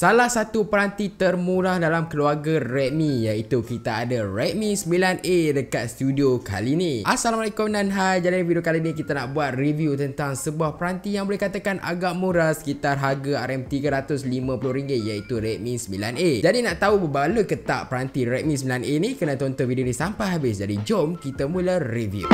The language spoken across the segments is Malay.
Salah satu peranti termurah dalam keluarga Redmi iaitu kita ada Redmi 9A dekat studio kali ni. Assalamualaikum dan hai. Jadi video kali ni kita nak buat review tentang sebuah peranti yang boleh katakan agak murah sekitar harga RM350 iaitu Redmi 9A. Jadi nak tahu berbala ke tak peranti Redmi 9A ni kena tonton video ni sampai habis. Jadi jom kita mula review.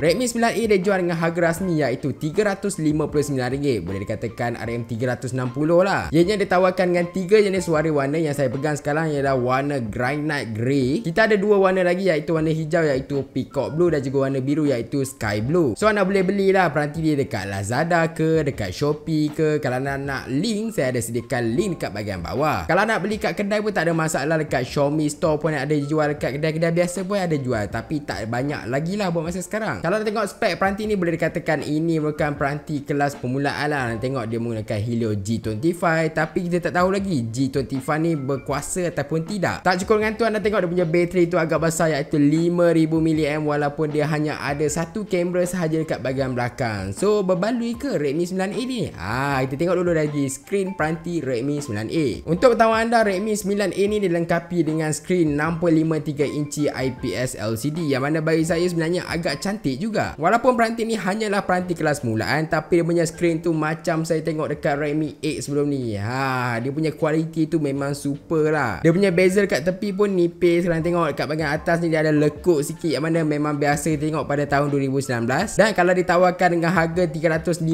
Redmi 9A dia jual dengan harga rasmi iaitu RM359 boleh dikatakan RM360 lah ianya ditawarkan dengan 3 jenis warna-warna yang saya pegang sekarang ialah warna granite grey kita ada dua warna lagi iaitu warna hijau iaitu peacock blue dan juga warna biru iaitu sky blue so anda boleh beli lah. peranti dia dekat Lazada ke dekat Shopee ke kalau anda nak link saya ada sediakan link dekat bagian bawah kalau nak beli kat kedai pun tak ada masalah dekat Xiaomi store pun ada jual dekat kedai-kedai biasa pun ada jual tapi tak banyak lagi lah buat masa sekarang kalau tengok spek peranti ni boleh dikatakan ini merupakan peranti kelas permulaan lah. Tengok dia menggunakan Helio G25 tapi kita tak tahu lagi G25 ni berkuasa ataupun tidak. Tak cukup dengan tu anda tengok dia punya bateri tu agak besar iaitu 5000mAh walaupun dia hanya ada satu kamera sahaja dekat bahagian belakang. So berbaloi ke Redmi 9A ni? Ah kita tengok dulu lagi skrin peranti Redmi 9A. Untuk pertama anda Redmi 9A ni dilengkapi dengan skrin 6.53 inci IPS LCD yang mana bagi saya sebenarnya agak cantik juga Walaupun peranti ni hanyalah peranti kelas mulaan Tapi dia punya screen tu macam saya tengok dekat Redmi 8 sebelum ni ha, Dia punya kualiti tu memang super lah Dia punya bezel kat tepi pun nipis Kalian tengok dekat bagian atas ni dia ada lekuk sikit Yang mana memang biasa tengok pada tahun 2019 Dan kalau ditawarkan dengan harga 359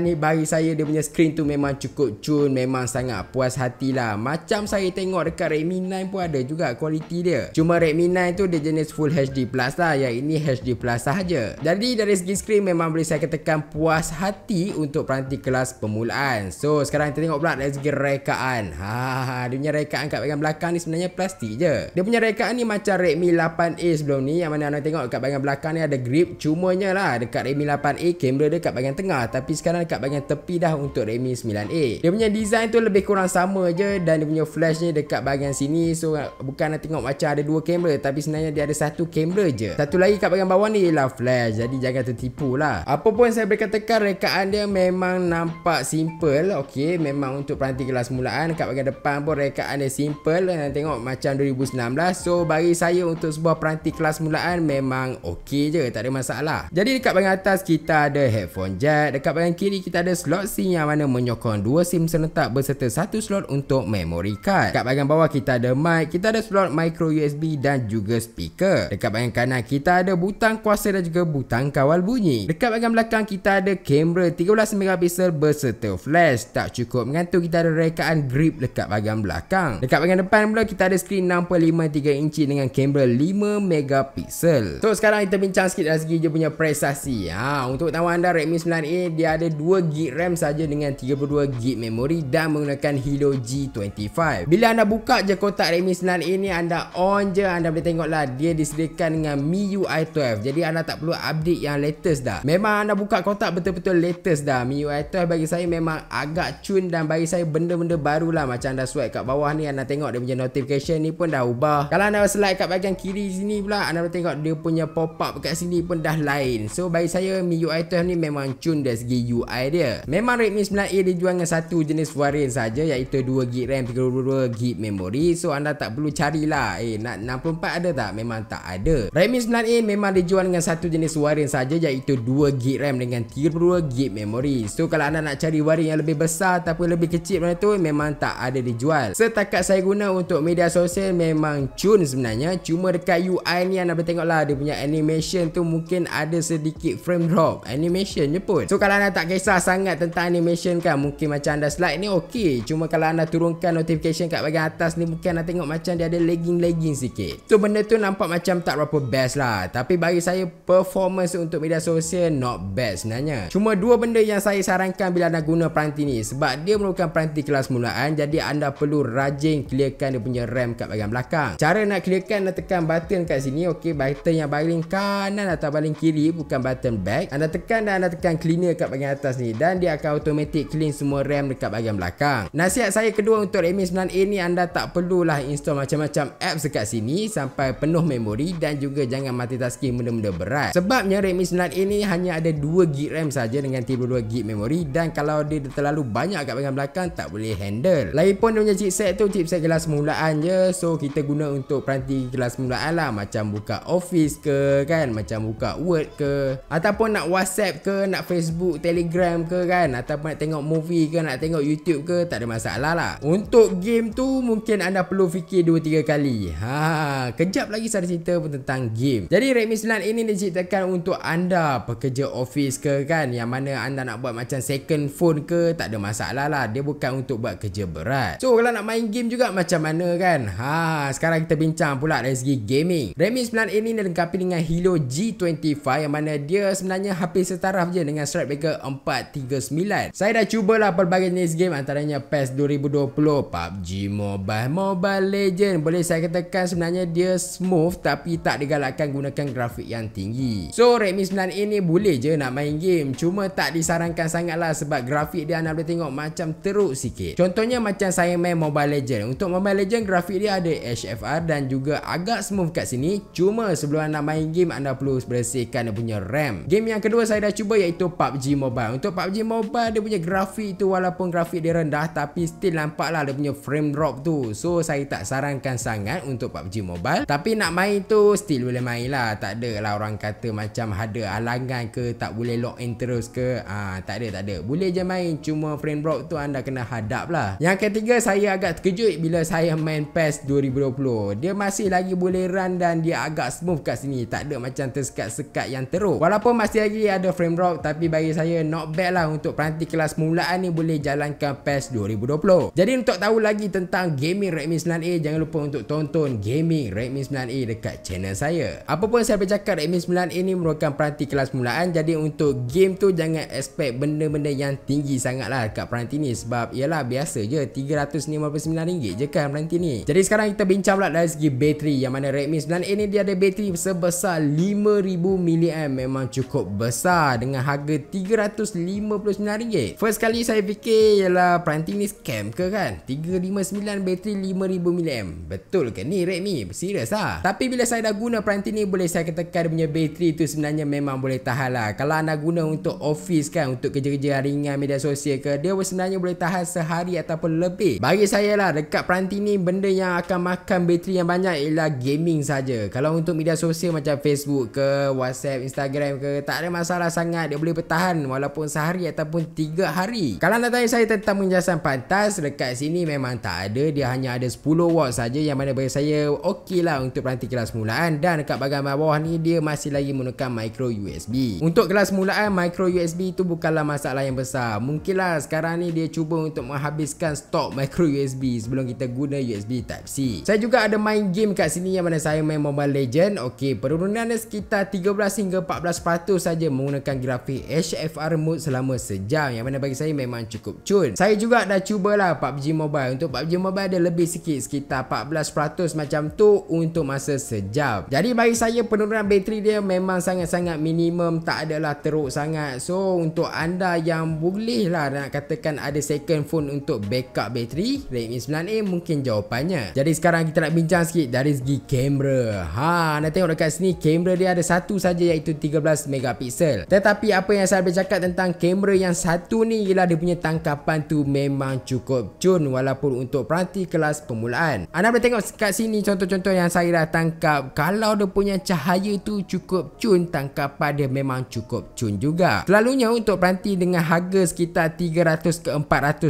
ni Bagi saya dia punya screen tu memang cukup cun Memang sangat puas hati lah. Macam saya tengok dekat Redmi 9 pun ada juga kualiti dia Cuma Redmi 9 tu dia jenis full HD Plus lah Yang ini HD Plus sahaja sahaja. Jadi dari segi skrin memang boleh saya katakan puas hati untuk peranti kelas permulaan. So sekarang kita tengok pula dari segi rekaan. Ha, ha, ha dia punya rekaan kat bahagian belakang ni sebenarnya plastik je. Dia punya rekaan ni macam Redmi 8A sebelum ni yang mana anda tengok kat bahagian belakang ni ada grip. Cumanya lah dekat Redmi 8A kamera dia kat bahagian tengah tapi sekarang dekat bahagian tepi dah untuk Redmi 9A. Dia punya design tu lebih kurang sama je dan dia punya flash ni dekat bahagian sini. So bukan nak tengok macam ada dua kamera tapi sebenarnya dia ada satu kamera je. Satu lagi kat bahagian bawah ni ialah flash Jadi jangan tertipu lah Apa pun saya boleh katakan Rekaan dia memang nampak simple Okay Memang untuk peranti kelas mulaan Kat bagian depan pun rekaan dia simple Dan tengok macam 2019 So bagi saya untuk sebuah peranti kelas mulaan Memang okay je Tak ada masalah Jadi dekat bagian atas kita ada headphone jack Dekat bagian kiri kita ada slot SIM Yang mana menyokong dua SIM serentak Berserta satu slot untuk memory card Dekat bagian bawah kita ada mic Kita ada slot micro USB dan juga speaker Dekat bagian kanan kita ada butang kuasa dan juga butang kawal bunyi. Dekat bahagian belakang kita ada kamera 13 megapiksel berserta flash. Tak cukup dengan tu kita ada rekaan grip dekat bahagian belakang. Dekat bahagian depan pula kita ada skrin 6.53 inci dengan kamera 5 megapiksel. So sekarang kita bincang sikit dari segi dia punya prestasi. Ha, untuk tahu anda Redmi 9A dia ada 2GB RAM saja dengan 32GB memori dan menggunakan Helio G25. Bila anda buka je kotak Redmi 9A ni anda on je anda boleh tengok lah dia disediakan dengan MIUI 12. Jadi anda tak tak perlu update yang latest dah Memang anda buka kotak betul-betul latest dah MIUI 12 bagi saya memang agak cun Dan bagi saya benda-benda baru lah Macam anda swipe kat bawah ni Anda tengok dia punya notification ni pun dah ubah Kalau anda slide kat bagian kiri sini pula Anda boleh tengok dia punya pop-up kat sini pun dah lain So bagi saya MIUI 12 ni memang cun dari segi UI dia Memang Redmi 9A dijual dengan satu jenis varian saja Iaitu 2GB RAM 32GB memory So anda tak perlu carilah Eh nak 64 ada tak? Memang tak ada Redmi 9A memang dijual dengan satu satu jenis waring saja iaitu 2GB RAM dengan 32GB memory. So kalau anda nak cari waring yang lebih besar tapi lebih kecil mana tu memang tak ada dijual. Setakat saya guna untuk media sosial memang cun sebenarnya. Cuma dekat UI ni anda boleh tengok lah dia punya animation tu mungkin ada sedikit frame drop. Animation je pun. So kalau anda tak kisah sangat tentang animation kan mungkin macam anda slide ni ok. Cuma kalau anda turunkan notification kat bagian atas ni mungkin anda tengok macam dia ada lagging-lagging sikit. So benda tu nampak macam tak berapa best lah. Tapi bagi saya performance untuk media sosial not best sebenarnya cuma dua benda yang saya sarankan bila anda guna peranti ni sebab dia merupakan peranti kelas mulaan jadi anda perlu rajin clearkan dia punya RAM kat bahagian belakang cara nak clearkan anda tekan button kat sini ok button yang baling kanan atau baling kiri bukan button back anda tekan dan anda tekan cleaner kat bahagian atas ni dan dia akan automatic clean semua RAM dekat bahagian belakang nasihat saya kedua untuk Redmi 9A ni anda tak perlulah install macam-macam apps dekat sini sampai penuh memori dan juga jangan multitasking benda-benda berat berat sebabnya Redmi 9A ni hanya ada 2GB RAM saja dengan 32GB memori dan kalau dia terlalu banyak kat bahagian belakang tak boleh handle lagipun dia punya chipset tu chipset kelas permulaan je so kita guna untuk peranti kelas permulaan lah macam buka office ke kan macam buka word ke ataupun nak whatsapp ke nak facebook telegram ke kan ataupun nak tengok movie ke nak tengok youtube ke tak ada masalah lah untuk game tu mungkin anda perlu fikir 2-3 kali haa ha, ha. kejap lagi saya cerita pun tentang game jadi Redmi 9 ini dia menciptakan untuk anda pekerja office ke kan yang mana anda nak buat macam second phone ke tak ada masalah lah dia bukan untuk buat kerja berat so kalau nak main game juga macam mana kan ha sekarang kita bincang pula dari segi gaming Redmi 9A ni dilengkapi dengan Hilo G25 yang mana dia sebenarnya hampir setaraf je dengan Snapdragon 439 saya dah cubalah pelbagai jenis game antaranya PES 2020 PUBG Mobile Mobile Legend boleh saya katakan sebenarnya dia smooth tapi tak digalakkan gunakan grafik yang tinggi tinggi So Redmi 9A ni boleh je nak main game Cuma tak disarankan sangat lah Sebab grafik dia anda boleh tengok macam teruk sikit Contohnya macam saya main Mobile Legend Untuk Mobile Legend grafik dia ada HFR Dan juga agak smooth kat sini Cuma sebelum anda main game Anda perlu bersihkan dia punya RAM Game yang kedua saya dah cuba iaitu PUBG Mobile Untuk PUBG Mobile dia punya grafik tu Walaupun grafik dia rendah Tapi still nampak lah dia punya frame drop tu So saya tak sarankan sangat untuk PUBG Mobile Tapi nak main tu still boleh main lah Tak ada lah orang kata macam ada halangan ke tak boleh log in terus ke ah tak ada tak ada boleh je main cuma frame drop tu anda kena hadap lah yang ketiga saya agak terkejut bila saya main PES 2020 dia masih lagi boleh run dan dia agak smooth kat sini tak ada macam tersekat-sekat yang teruk walaupun masih lagi ada frame drop tapi bagi saya not bad lah untuk peranti kelas mulaan ni boleh jalankan PES 2020 jadi untuk tahu lagi tentang gaming Redmi 9A jangan lupa untuk tonton gaming Redmi 9A dekat channel saya apa pun saya bercakap Redmi 9 bulan ini merupakan peranti kelas mulaan jadi untuk game tu jangan expect benda-benda yang tinggi sangatlah kat peranti ni sebab ialah biasa je RM359 je kan peranti ni jadi sekarang kita bincang pula dari segi bateri yang mana Redmi 9A ni dia ada bateri sebesar 5000 mAh memang cukup besar dengan harga RM359 first kali saya fikir ialah peranti ni scam ke kan 359 bateri 5000 mAh betul ke ni Redmi serius lah tapi bila saya dah guna peranti ni boleh saya katakan dia punya bateri military tu sebenarnya memang boleh tahan lah Kalau anda guna untuk office kan Untuk kerja-kerja ringan media sosial ke Dia sebenarnya boleh tahan sehari ataupun lebih Bagi saya lah dekat peranti ni Benda yang akan makan bateri yang banyak Ialah gaming saja. Kalau untuk media sosial macam Facebook ke Whatsapp, Instagram ke Tak ada masalah sangat Dia boleh bertahan walaupun sehari ataupun tiga hari Kalau anda tanya saya tentang penjelasan pantas Dekat sini memang tak ada Dia hanya ada 10 watt saja Yang mana bagi saya okey lah untuk peranti kelas mulaan Dan dekat bagian bawah ni dia masih masih lagi menggunakan micro USB. Untuk kelas mulaan micro USB itu bukanlah masalah yang besar. Mungkinlah sekarang ni dia cuba untuk menghabiskan stok micro USB sebelum kita guna USB Type C. Saya juga ada main game kat sini yang mana saya main Mobile Legend. Okey, penurunannya sekitar 13 hingga 14% saja menggunakan grafik HFR mode selama sejam yang mana bagi saya memang cukup cun. Saya juga dah cubalah PUBG Mobile. Untuk PUBG Mobile dia lebih sikit sekitar 14% macam tu untuk masa sejam. Jadi bagi saya penurunan bateri dia dia memang sangat-sangat minimum tak adalah teruk sangat so untuk anda yang boleh lah nak katakan ada second phone untuk backup bateri Redmi 9A mungkin jawapannya jadi sekarang kita nak bincang sikit dari segi kamera ha anda tengok dekat sini kamera dia ada satu saja iaitu 13 megapiksel. tetapi apa yang saya bercakap tentang kamera yang satu ni ialah dia punya tangkapan tu memang cukup cun walaupun untuk peranti kelas permulaan anda boleh tengok kat sini contoh-contoh yang saya dah tangkap kalau dia punya cahaya tu cukup cukup cun tangkap pada memang cukup cun juga selalunya untuk peranti dengan harga sekitar 300 ke 400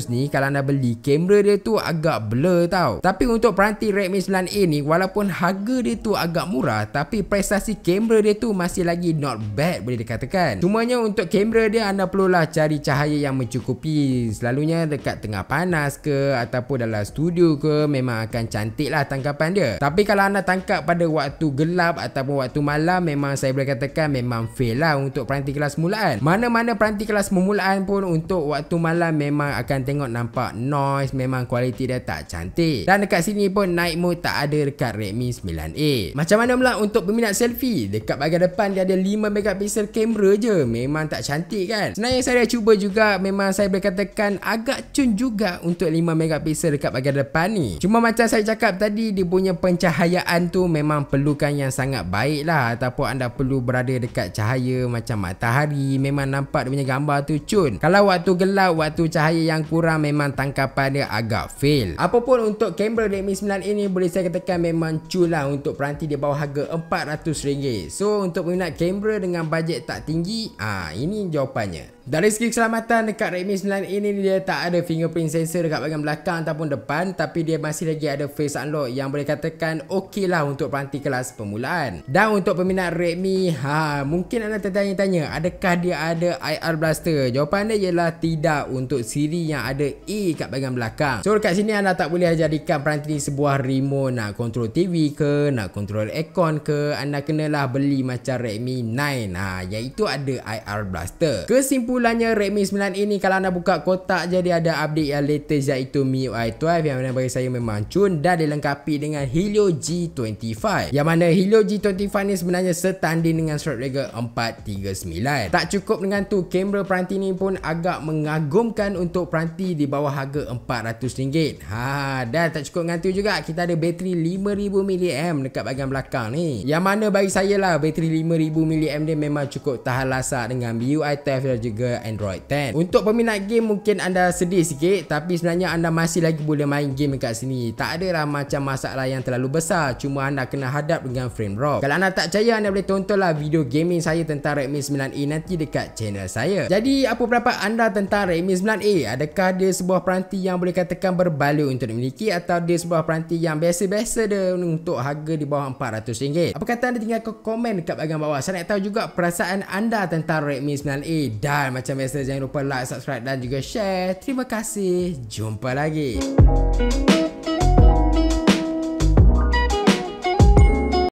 ni kalau anda beli kamera dia tu agak blur tau tapi untuk peranti Redmi 9A ni walaupun harga dia tu agak murah tapi prestasi kamera dia tu masih lagi not bad boleh dikatakan cumanya untuk kamera dia anda perlulah cari cahaya yang mencukupi selalunya dekat tengah panas ke ataupun dalam studio ke memang akan cantik lah tangkapan dia tapi kalau anda tangkap pada waktu gelap ataupun waktu malam memang memang saya boleh katakan memang fail lah untuk peranti kelas mulaan. Mana-mana peranti kelas mulaan pun untuk waktu malam memang akan tengok nampak noise memang kualiti dia tak cantik. Dan dekat sini pun night mode tak ada dekat Redmi 9A. Macam mana pula untuk peminat selfie? Dekat bahagian depan dia ada 5 megapixel kamera je. Memang tak cantik kan? Senang saya dah cuba juga memang saya boleh katakan agak cun juga untuk 5 megapixel dekat bahagian depan ni. Cuma macam saya cakap tadi dia punya pencahayaan tu memang perlukan yang sangat baik lah ataupun anda perlu berada dekat cahaya macam matahari memang nampak dia punya gambar tu cun kalau waktu gelap waktu cahaya yang kurang memang tangkapan dia agak fail apapun untuk kamera Redmi 9 ini boleh saya katakan memang cun lah untuk peranti dia bawah harga RM400 so untuk peminat kamera dengan bajet tak tinggi ah ini jawapannya dari segi keselamatan dekat Redmi 9 ini ni dia tak ada fingerprint sensor dekat bahagian belakang ataupun depan tapi dia masih lagi ada face unlock yang boleh katakan okey lah untuk peranti kelas permulaan. Dan untuk peminat Redmi, ha mungkin anda tertanya-tanya adakah dia ada IR blaster? Jawapan dia ialah tidak untuk siri yang ada E kat bahagian belakang. So dekat sini anda tak boleh jadikan peranti ni sebuah remote nak kontrol TV ke, nak kontrol aircon ke, anda kenalah beli macam Redmi 9 ha, iaitu ada IR blaster. Kesimpulan kesimpulannya Redmi 9 ini kalau anda buka kotak jadi ada update yang latest iaitu MIUI 12 yang mana bagi saya memang cun dan dilengkapi dengan Helio G25 yang mana Helio G25 ni sebenarnya setanding dengan Snapdragon 439 tak cukup dengan tu kamera peranti ni pun agak mengagumkan untuk peranti di bawah harga RM400 ha, dan tak cukup dengan tu juga kita ada bateri 5000mAh dekat bahagian belakang ni yang mana bagi saya lah bateri 5000mAh ni memang cukup tahan lasak dengan MIUI 12 dan juga hingga Android 10 Untuk peminat game mungkin anda sedih sikit Tapi sebenarnya anda masih lagi boleh main game kat sini Tak ada adalah macam masalah yang terlalu besar Cuma anda kena hadap dengan frame drop Kalau anda tak percaya anda boleh tontonlah video gaming saya tentang Redmi 9A nanti dekat channel saya Jadi apa pendapat anda tentang Redmi 9A? Adakah dia sebuah peranti yang boleh katakan berbaloi untuk dimiliki Atau dia sebuah peranti yang biasa-biasa dia untuk harga di bawah RM400 Apa kata anda tinggalkan komen dekat bahagian bawah Saya nak tahu juga perasaan anda tentang Redmi 9A Dan macam biasa jangan lupa like, subscribe dan juga share. Terima kasih. Jumpa lagi.